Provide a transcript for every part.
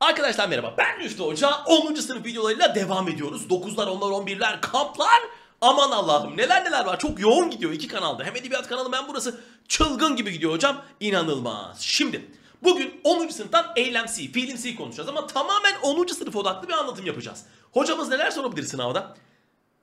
Arkadaşlar merhaba ben Müftü Hoca 10. sınıf videolarıyla devam ediyoruz 9'lar 10'lar 11'ler kamplar Aman Allah'ım neler neler var çok yoğun gidiyor iki kanalda hem edebiyat kanalı ben burası çılgın gibi gidiyor hocam inanılmaz Şimdi bugün 10. sınıftan eylemsi fiilimsi konuşacağız ama tamamen 10. sınıf odaklı bir anlatım yapacağız Hocamız neler sorabilir sınavda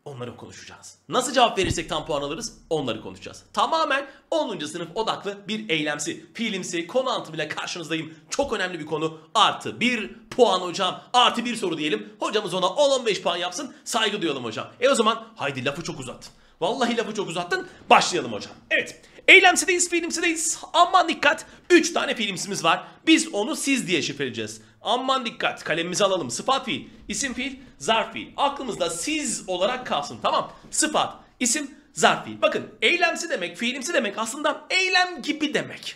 Onları konuşacağız. Nasıl cevap verirsek tam puan alırız onları konuşacağız. Tamamen 10. sınıf odaklı bir eylemsi, fiilimsi, konu anlatımıyla karşınızdayım. Çok önemli bir konu. Artı bir puan hocam. Artı bir soru diyelim. Hocamız ona 10-15 puan yapsın. Saygı duyalım hocam. E o zaman haydi lafı çok uzattın. Vallahi lafı çok uzattın. Başlayalım hocam. Evet. Eylemsideyiz, fiilimsideyiz. Aman dikkat. 3 tane fiilimsimiz var. Biz onu siz diye şifreleyeceğiz. Aman dikkat kalemimizi alalım. Sıfat fiil, isim fiil, zarf fiil. Aklımızda siz olarak kalsın tamam. Sıfat, isim, zarf fiil. Bakın eylemsi demek, fiilimsi demek aslında eylem gibi demek.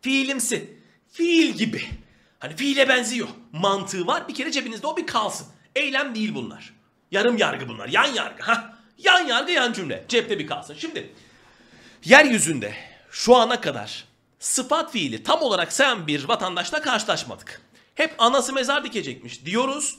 Fiilimsi, fiil gibi. Hani fiile benziyor. Mantığı var bir kere cebinizde o bir kalsın. Eylem değil bunlar. Yarım yargı bunlar, yan yargı. Hah. Yan yargı yan cümle. Cepte bir kalsın. Şimdi yeryüzünde şu ana kadar sıfat fiili tam olarak sen bir vatandaşla karşılaşmadık. Hep anası mezar dikecekmiş diyoruz.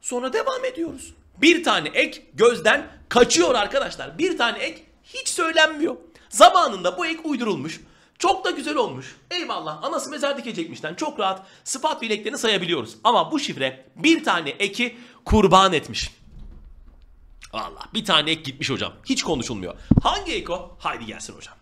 Sonra devam ediyoruz. Bir tane ek gözden kaçıyor arkadaşlar. Bir tane ek hiç söylenmiyor. Zamanında bu ek uydurulmuş. Çok da güzel olmuş. Eyvallah anası mezar dikecekmişten çok rahat sıfat bileklerini sayabiliyoruz. Ama bu şifre bir tane eki kurban etmiş. Valla bir tane ek gitmiş hocam. Hiç konuşulmuyor. Hangi ek o? Haydi gelsin hocam.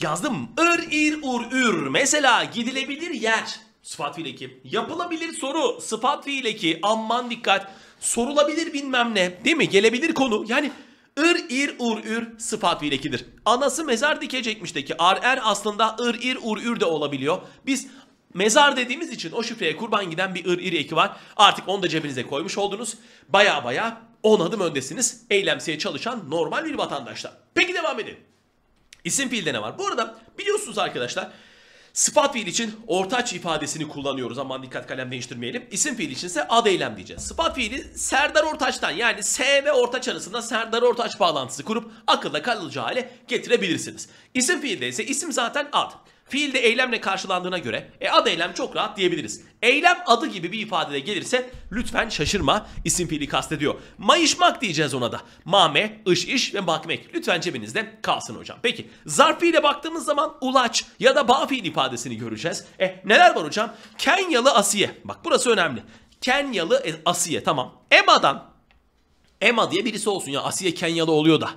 Yazdım. Ir, ir, ur, ür. Mesela gidilebilir yer. Sıfat fiil eki. Yapılabilir soru. Sıfat fiil eki. Aman dikkat. Sorulabilir bilmem ne. Değil mi? Gelebilir konu. Yani ır, ir, ur, ür sıfat fiil ekidir. Anası mezar dikecekmiş dikecekmişteki ar, er aslında ır, ir, ur, ür de olabiliyor. Biz Mezar dediğimiz için o şifreye kurban giden bir ır ir eki var. Artık onu da cebinize koymuş oldunuz. Baya baya 10 adım öndesiniz. Eylemseye çalışan normal bir vatandaşta. Peki devam edin. İsim fiilde ne var? Bu arada biliyorsunuz arkadaşlar sıfat fiil için ortaç ifadesini kullanıyoruz. Aman dikkat kalem değiştirmeyelim. İsim fiil için ise ad eylem diyeceğiz. Sıfat fiili Serdar Ortaç'tan yani S ve Ortaç arasında Serdar Ortaç bağlantısı kurup akılda kalıcı hale getirebilirsiniz. İsim fiilde ise isim zaten ad. Fiil eylemle karşılandığına göre e, ad eylem çok rahat diyebiliriz. Eylem adı gibi bir ifadede gelirse lütfen şaşırma isim fiili kastediyor. Mayışmak diyeceğiz ona da. Mame, ış iş ve bakmek. Lütfen cebinizde kalsın hocam. Peki zarf fiile baktığımız zaman ulaç ya da bağ fiil ifadesini göreceğiz. E neler var hocam? Kenyalı Asiye. Bak burası önemli. Kenyalı e, Asiye tamam. Emma'dan Emma diye birisi olsun ya Asiye Kenyalı oluyor da.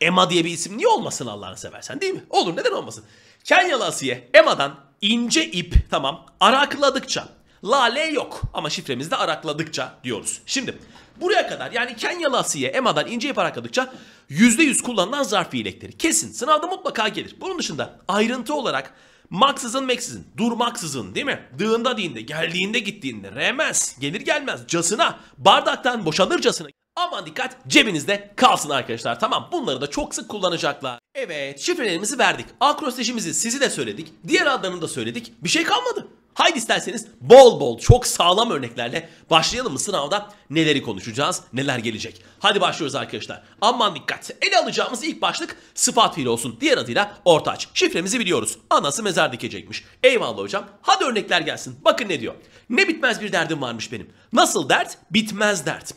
Emma diye bir isim niye olmasın Allah'ını seversen değil mi? Olur neden olmasın? Kenyalı Asiye Emma'dan ince ip tamam arakladıkça lale yok ama şifremizde arakladıkça diyoruz. Şimdi buraya kadar yani Kenyalı Asiye Emma'dan ince ip arakladıkça %100 kullanılan zarf fiilekleri kesin sınavda mutlaka gelir. Bunun dışında ayrıntı olarak maksızın meksizin durmaksızın değil mi? Dığında dinde geldiğinde gittiğinde remez gelir gelmez casına bardaktan boşanırcasına Aman dikkat cebinizde kalsın arkadaşlar tamam bunları da çok sık kullanacaklar. Evet şifrelerimizi verdik. Akrostejimizi sizi de söyledik. Diğer adlarını da söyledik. Bir şey kalmadı. Haydi isterseniz bol bol çok sağlam örneklerle başlayalım mı sınavda neleri konuşacağız neler gelecek. Hadi başlıyoruz arkadaşlar. Aman dikkat ele alacağımız ilk başlık sıfat fiili olsun diğer adıyla ortaç. Şifremizi biliyoruz anası mezar dikecekmiş. Eyvallah hocam hadi örnekler gelsin bakın ne diyor. Ne bitmez bir derdim varmış benim. Nasıl dert bitmez dert.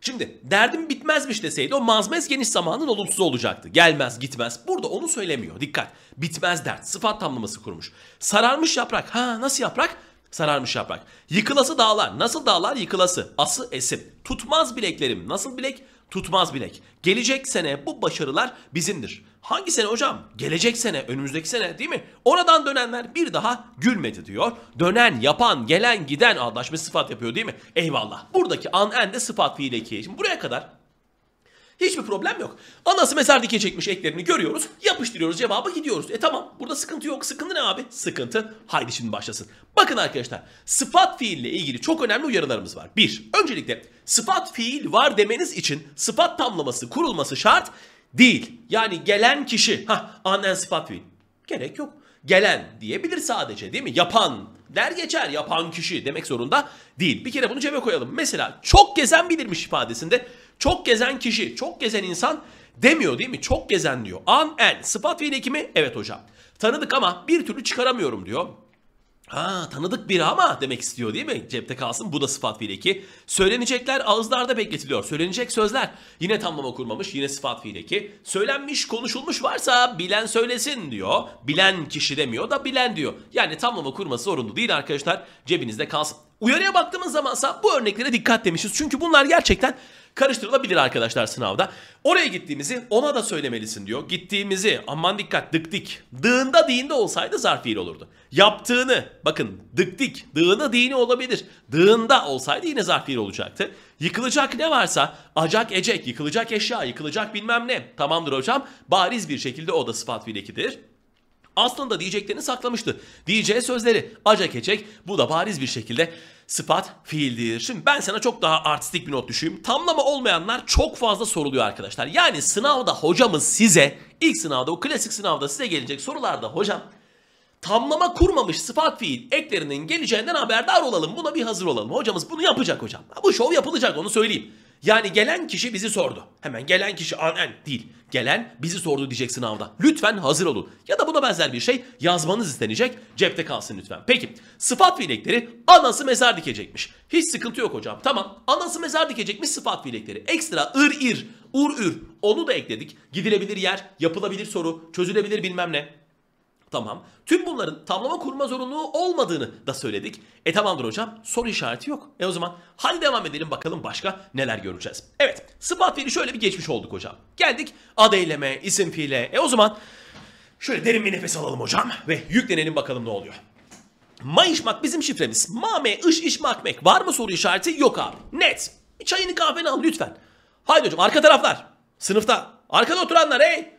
Şimdi derdim bitmezmiş deseydi o mazmez geniş zamanın olumsuz olacaktı. Gelmez gitmez. Burada onu söylemiyor. Dikkat. Bitmez dert. Sıfat tamlaması kurmuş. Sararmış yaprak. Ha nasıl yaprak? Sararmış yaprak. Yıkılası dağlar. Nasıl dağlar? Yıkılası. Ası esip. Tutmaz bileklerim. Nasıl bilek? Tutmaz bilek. Gelecek sene bu başarılar bizimdir. Hangi sene hocam? Gelecek sene, önümüzdeki sene değil mi? Oradan dönenler bir daha gülmedi diyor. Dönen, yapan, gelen, giden anlaşma sıfat yapıyor değil mi? Eyvallah. Buradaki an en de sıfat fiil eki. Şimdi buraya kadar Hiçbir problem yok. Anası mezar dike çekmiş eklerini görüyoruz. Yapıştırıyoruz cevabı gidiyoruz. E tamam burada sıkıntı yok. Sıkıntı ne abi? Sıkıntı. Haydi şimdi başlasın. Bakın arkadaşlar sıfat fiille ilgili çok önemli uyarılarımız var. Bir, öncelikle sıfat fiil var demeniz için sıfat tamlaması kurulması şart değil. Yani gelen kişi. ha annen sıfat fiil. Gerek yok. Gelen diyebilir sadece değil mi? Yapan der geçer yapan kişi demek zorunda değil. Bir kere bunu cebe koyalım. Mesela çok gezen bilirmiş ifadesinde çok gezen kişi, çok gezen insan demiyor değil mi? Çok gezen diyor. An el. Sıfat fiil ekimi evet hocam. Tanıdık ama bir türlü çıkaramıyorum diyor. Ha tanıdık biri ama demek istiyor değil mi? Cepte kalsın bu da sıfat fiil eki. Söylenecekler ağızlarda bekletiliyor. Söylenecek sözler yine tamlama kurmamış yine sıfat fiil eki. Söylenmiş konuşulmuş varsa bilen söylesin diyor. Bilen kişi demiyor da bilen diyor. Yani tamlama kurması zorunlu değil arkadaşlar. Cebinizde kalsın. Uyarıya baktığımız zamansa bu örneklere dikkat demişiz. Çünkü bunlar gerçekten karıştırılabilir arkadaşlar sınavda. Oraya gittiğimizi ona da söylemelisin diyor. Gittiğimizi aman dikkat dık dik. Dığında dinde olsaydı zarf fiil olurdu. Yaptığını bakın dık dik dığını dini olabilir. Dığında olsaydı yine zarf fiil olacaktı. Yıkılacak ne varsa acak ecek yıkılacak eşya yıkılacak bilmem ne. Tamamdır hocam bariz bir şekilde o da sıfat fiil ekidir. Aslında diyeceklerini saklamıştı. Diyeceği sözleri aca keçek bu da bariz bir şekilde sıfat fiildir. Şimdi ben sana çok daha artistik bir not düşeyim. Tamlama olmayanlar çok fazla soruluyor arkadaşlar. Yani sınavda hocamız size ilk sınavda o klasik sınavda size gelecek sorularda hocam tamlama kurmamış sıfat fiil eklerinin geleceğinden haberdar olalım. Buna bir hazır olalım. Hocamız bunu yapacak hocam. Bu şov yapılacak onu söyleyeyim. Yani gelen kişi bizi sordu. Hemen gelen kişi anen değil. Gelen bizi sordu diyecek sınavda. Lütfen hazır olun. Ya da buna benzer bir şey yazmanız istenecek. Cepte kalsın lütfen. Peki sıfat fiilekleri anası mezar dikecekmiş. Hiç sıkıntı yok hocam. Tamam anası mezar dikecekmiş sıfat fiilekleri. Ekstra ır ir, ur ür onu da ekledik. Gidilebilir yer, yapılabilir soru, çözülebilir bilmem ne. Tamam. Tüm bunların tamlama kurma zorunluluğu olmadığını da söyledik. E tamamdır hocam. Soru işareti yok. E o zaman hadi devam edelim bakalım başka neler göreceğiz. Evet. Sıfat fiili şöyle bir geçmiş olduk hocam. Geldik ad eyleme, isim fiile. E o zaman şöyle derin bir nefes alalım hocam ve yüklenelim bakalım ne oluyor. Mayışmak bizim şifremiz. Mame, ış, iş, makmek. Var mı soru işareti? Yok abi. Net. Bir çayını kahveni al lütfen. Haydi hocam arka taraflar. Sınıfta. Arkada oturanlar hey.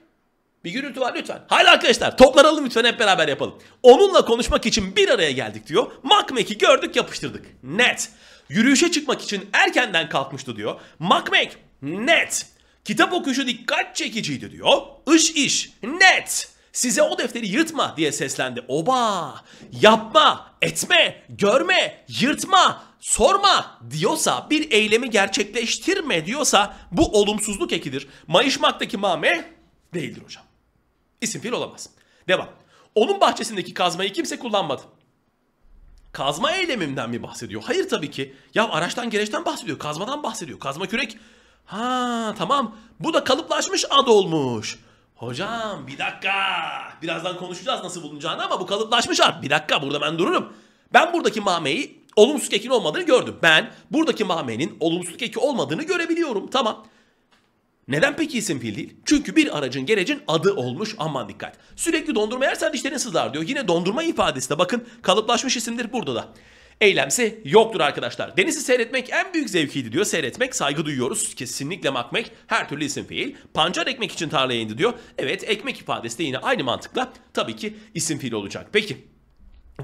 Bir gürültü var lütfen. Haydi arkadaşlar toplanalım lütfen hep beraber yapalım. Onunla konuşmak için bir araya geldik diyor. Makmek'i gördük yapıştırdık. Net. Yürüyüşe çıkmak için erkenden kalkmıştı diyor. Makmek net. Kitap okuyuşu dikkat çekiciydi diyor. Iş iş net. Size o defteri yırtma diye seslendi. Oba! Yapma, etme, görme, yırtma, sorma diyorsa, bir eylemi gerçekleştirme diyorsa bu olumsuzluk ekidir. Mayışmaktaki mame değildir hocam. İsim fiil olamaz. Devam. Onun bahçesindeki kazmayı kimse kullanmadı. Kazma eyleminden mi bahsediyor? Hayır tabii ki. Ya araçtan gereçten bahsediyor. Kazmadan bahsediyor. Kazma kürek. Ha tamam. Bu da kalıplaşmış ad olmuş. Hocam bir dakika. Birazdan konuşacağız nasıl bulunacağını ama bu kalıplaşmış ad. Bir dakika burada ben dururum. Ben buradaki mameyi olumsuz ekin olmadığını gördüm. Ben buradaki mahmenin olumsuz eki olmadığını görebiliyorum. Tamam. Neden peki isim fiil değil? Çünkü bir aracın gerecin adı olmuş aman dikkat. Sürekli dondurma yersen dişlerin sızlar diyor. Yine dondurma ifadesi de bakın kalıplaşmış isimdir burada da. Eylemsi yoktur arkadaşlar. Deniz'i seyretmek en büyük zevkiydi diyor. Seyretmek saygı duyuyoruz. Kesinlikle makmek her türlü isim fiil. Pancar ekmek için tarlaya indi diyor. Evet ekmek ifadesi de yine aynı mantıkla tabii ki isim fiil olacak. Peki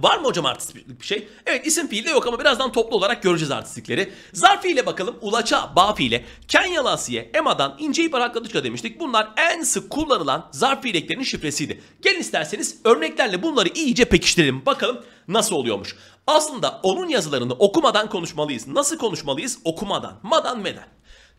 Var mı hocam artistlik bir şey? Evet isim fiili yok ama birazdan toplu olarak göreceğiz artistlikleri. Zarf fiile bakalım. Ulaça, bağ fiile. Kenyalı Asiye, Ema'dan ince ip arakladıçka demiştik. Bunlar en sık kullanılan zarf fiileklerinin şifresiydi. Gelin isterseniz örneklerle bunları iyice pekiştirelim. Bakalım nasıl oluyormuş. Aslında onun yazılarını okumadan konuşmalıyız. Nasıl konuşmalıyız? Okumadan. Madan meden.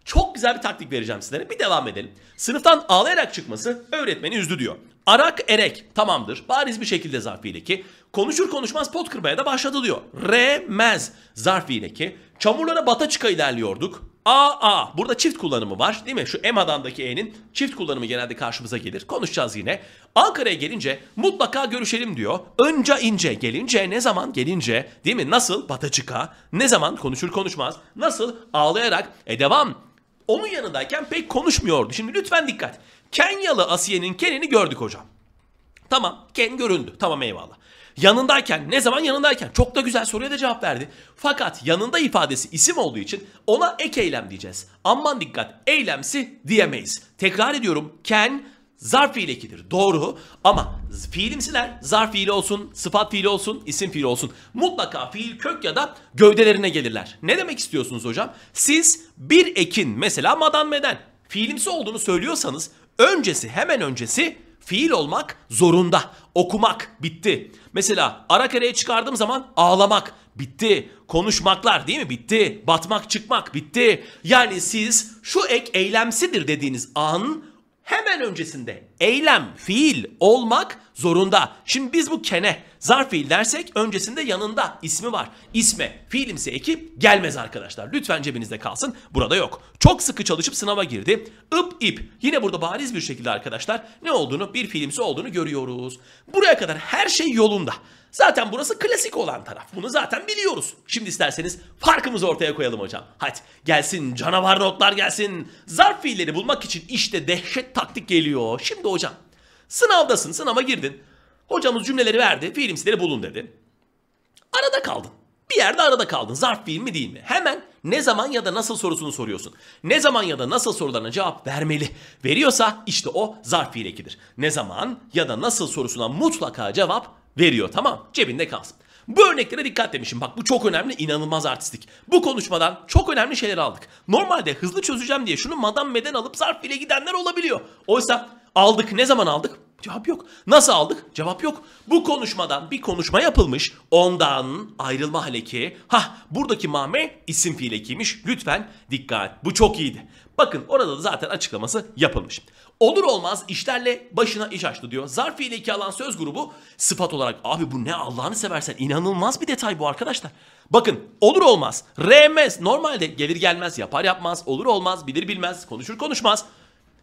Çok güzel bir taktik vereceğim sizlere. Bir devam edelim. Sınıftan ağlayarak çıkması öğretmeni üzdü diyor. Arak erek tamamdır. Bariz bir şekilde zarf ki. Konuşur konuşmaz pot kırmaya da başladı diyor. Remez zarf ki. Çamurlara bata çıka ilerliyorduk. AA. Burada çift kullanımı var değil mi? Şu EMA'dandaki E'nin çift kullanımı genelde karşımıza gelir. Konuşacağız yine. Ankara'ya gelince mutlaka görüşelim diyor. Önce ince gelince ne zaman gelince değil mi? Nasıl bataçıka ne zaman konuşur konuşmaz nasıl ağlayarak e devam onun yanındayken pek konuşmuyordu. Şimdi lütfen dikkat. Kenyalı Asiye'nin Ken'ini gördük hocam. Tamam Ken göründü. Tamam eyvallah. Yanındayken ne zaman yanındayken çok da güzel soruya da cevap verdi. Fakat yanında ifadesi isim olduğu için ona ek eylem diyeceğiz. Aman dikkat eylemsi diyemeyiz. Tekrar ediyorum Ken zarf fiil ekidir. Doğru ama fiilimsiler zarf fiili olsun, sıfat fiili olsun, isim fiili olsun. Mutlaka fiil kök ya da gövdelerine gelirler. Ne demek istiyorsunuz hocam? Siz bir ekin mesela madan meden fiilimsi olduğunu söylüyorsanız öncesi hemen öncesi fiil olmak zorunda. Okumak bitti. Mesela ara kareye çıkardığım zaman ağlamak bitti. Konuşmaklar değil mi? Bitti. Batmak çıkmak bitti. Yani siz şu ek eylemsidir dediğiniz an hemen öncesinde eylem, fiil olmak zorunda. Şimdi biz bu kene zarf fiil dersek öncesinde yanında ismi var. İsme fiilimsi ekip gelmez arkadaşlar. Lütfen cebinizde kalsın. Burada yok. Çok sıkı çalışıp sınava girdi. Ip ip. Yine burada bariz bir şekilde arkadaşlar ne olduğunu bir fiilimsi olduğunu görüyoruz. Buraya kadar her şey yolunda. Zaten burası klasik olan taraf. Bunu zaten biliyoruz. Şimdi isterseniz farkımızı ortaya koyalım hocam. Hadi gelsin canavar notlar gelsin. Zarf fiilleri bulmak için işte dehşet taktik geliyor. Şimdi hocam Sınavdasın, sınava girdin. Hocamız cümleleri verdi, fiilimsileri bulun dedi. Arada kaldın. Bir yerde arada kaldın. Zarf fiil mi değil mi? Hemen ne zaman ya da nasıl sorusunu soruyorsun. Ne zaman ya da nasıl sorularına cevap vermeli. Veriyorsa işte o zarf fiil ekidir. Ne zaman ya da nasıl sorusuna mutlaka cevap veriyor tamam. Cebinde kalsın. Bu örneklere dikkat demişim. Bak bu çok önemli, inanılmaz artistik. Bu konuşmadan çok önemli şeyler aldık. Normalde hızlı çözeceğim diye şunu madam meden alıp zarf bile gidenler olabiliyor. Oysa Aldık. Ne zaman aldık? Cevap yok. Nasıl aldık? Cevap yok. Bu konuşmadan bir konuşma yapılmış. Ondan ayrılma haleki. ha buradaki mame isim fiil ekiymiş. Lütfen dikkat. Bu çok iyiydi. Bakın orada da zaten açıklaması yapılmış. Olur olmaz işlerle başına iş açtı diyor. Zarf fiil eki alan söz grubu sıfat olarak abi bu ne Allah'ını seversen inanılmaz bir detay bu arkadaşlar. Bakın olur olmaz. RMS normalde gelir gelmez yapar yapmaz olur olmaz bilir bilmez konuşur konuşmaz.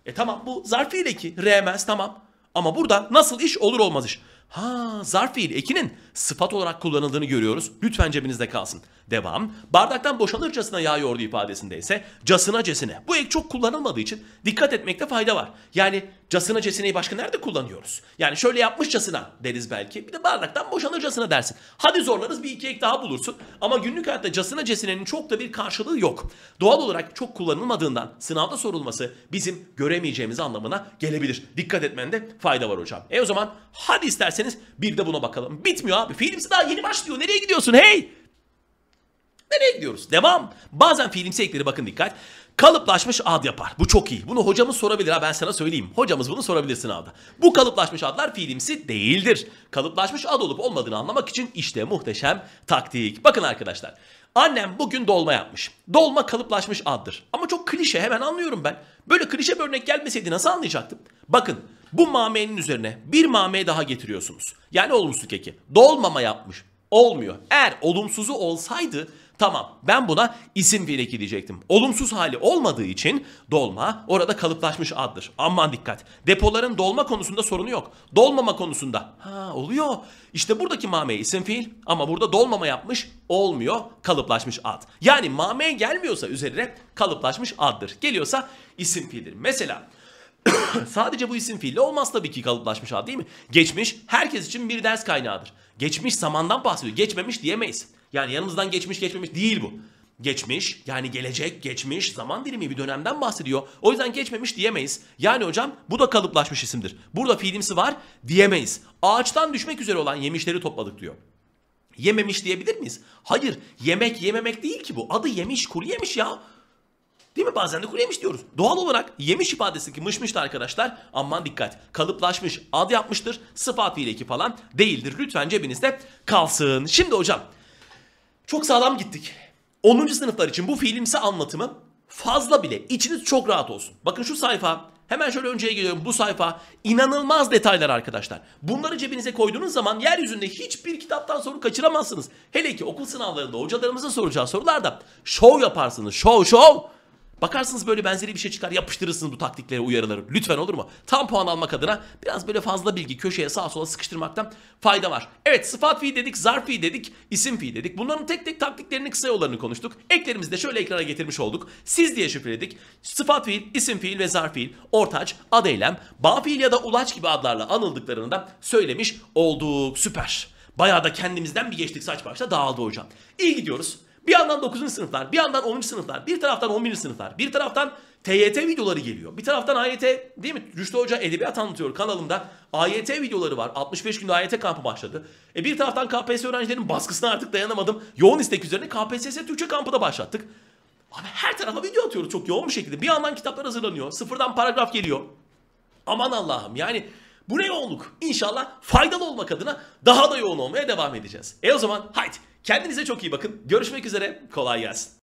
E tamam bu zarfiyle ki RMS tamam. Ama burada nasıl iş olur olmaz iş. Ha zarf fiil ekinin sıfat olarak kullanıldığını görüyoruz. Lütfen cebinizde kalsın. Devam. Bardaktan boşanırcasına yağ yoğurdu ifadesinde ise casına cesine. Bu ek çok kullanılmadığı için dikkat etmekte fayda var. Yani casına cesineyi başka nerede kullanıyoruz? Yani şöyle yapmışçasına deriz belki. Bir de bardaktan boşanırcasına dersin. Hadi zorlarız bir iki ek daha bulursun. Ama günlük hayatta casına cesinenin çok da bir karşılığı yok. Doğal olarak çok kullanılmadığından sınavda sorulması bizim göremeyeceğimiz anlamına gelebilir. Dikkat etmende fayda var hocam. E o zaman hadi istersen isterseniz bir de buna bakalım. Bitmiyor abi. Filmsi daha yeni başlıyor. Nereye gidiyorsun hey? Nereye gidiyoruz? Devam. Bazen fiilimsi ekleri bakın dikkat. Kalıplaşmış ad yapar. Bu çok iyi. Bunu hocamız sorabilir ha ben sana söyleyeyim. Hocamız bunu sorabilir sınavda. Bu kalıplaşmış adlar fiilimsi değildir. Kalıplaşmış ad olup olmadığını anlamak için işte muhteşem taktik. Bakın arkadaşlar. Annem bugün dolma yapmış. Dolma kalıplaşmış addır. Ama çok klişe hemen anlıyorum ben. Böyle klişe bir örnek gelmeseydi nasıl anlayacaktım? Bakın bu mamenin üzerine bir mame daha getiriyorsunuz. Yani olumsuzluk eki. Dolmama yapmış. Olmuyor. Eğer olumsuzu olsaydı tamam ben buna isim fiil eki diyecektim. Olumsuz hali olmadığı için dolma orada kalıplaşmış addır. Aman dikkat. Depoların dolma konusunda sorunu yok. Dolmama konusunda. Ha oluyor. İşte buradaki mame isim fiil ama burada dolmama yapmış olmuyor kalıplaşmış ad. Yani mame gelmiyorsa üzerine kalıplaşmış addır. Geliyorsa isim fiildir. Mesela Sadece bu isim fiille olmaz tabii ki kalıplaşmış ad değil mi? Geçmiş herkes için bir ders kaynağıdır. Geçmiş zamandan bahsediyor. Geçmemiş diyemeyiz. Yani yanımızdan geçmiş geçmemiş değil bu. Geçmiş yani gelecek geçmiş zaman dilimi bir dönemden bahsediyor. O yüzden geçmemiş diyemeyiz. Yani hocam bu da kalıplaşmış isimdir. Burada fiilimsi var diyemeyiz. Ağaçtan düşmek üzere olan yemişleri topladık diyor. Yememiş diyebilir miyiz? Hayır yemek yememek değil ki bu. Adı yemiş kuru yemiş ya. Değil mi? Bazen de kuru yemiş diyoruz. Doğal olarak yemiş ifadesindeki mışmış da arkadaşlar aman dikkat. Kalıplaşmış, ad yapmıştır. Sıfat fiil eki falan değildir. Lütfen cebinizde kalsın. Şimdi hocam çok sağlam gittik. 10. sınıflar için bu fiilimsi anlatımı fazla bile İçiniz çok rahat olsun. Bakın şu sayfa hemen şöyle önceye geliyorum bu sayfa inanılmaz detaylar arkadaşlar. Bunları cebinize koyduğunuz zaman yeryüzünde hiçbir kitaptan soru kaçıramazsınız. Hele ki okul sınavlarında hocalarımızın soracağı sorularda şov yaparsınız şov şov. Bakarsınız böyle benzeri bir şey çıkar yapıştırırsınız bu taktiklere uyarıları. Lütfen olur mu? Tam puan almak adına biraz böyle fazla bilgi köşeye sağa sola sıkıştırmaktan fayda var. Evet sıfat fiil dedik, zarf fiil dedik, isim fiil dedik. Bunların tek tek taktiklerini kısa yollarını konuştuk. Eklerimizi de şöyle ekrana getirmiş olduk. Siz diye şifreledik. Sıfat fiil, isim fiil ve zarf fiil, ortaç, ad eylem, bağ fiil ya da ulaç gibi adlarla anıldıklarını da söylemiş olduk. Süper. Bayağı da kendimizden bir geçtik saç başta dağıldı hocam. İyi gidiyoruz. Bir yandan 9. sınıflar, bir yandan 10. sınıflar, bir taraftan 11. sınıflar, bir taraftan TYT videoları geliyor. Bir taraftan AYT değil mi? Rüştü Hoca Edebiyat Anlatıyor kanalımda AYT videoları var. 65 günde AYT kampı başladı. E bir taraftan KPSS öğrencilerinin baskısına artık dayanamadım. Yoğun istek üzerine KPSS Türkçe kampı da başlattık. Abi her tarafa video atıyoruz çok yoğun bir şekilde. Bir yandan kitaplar hazırlanıyor. Sıfırdan paragraf geliyor. Aman Allah'ım yani bu ne yoğunluk? İnşallah faydalı olmak adına daha da yoğun olmaya devam edeceğiz. E o zaman haydi Kendinize çok iyi bakın. Görüşmek üzere. Kolay gelsin.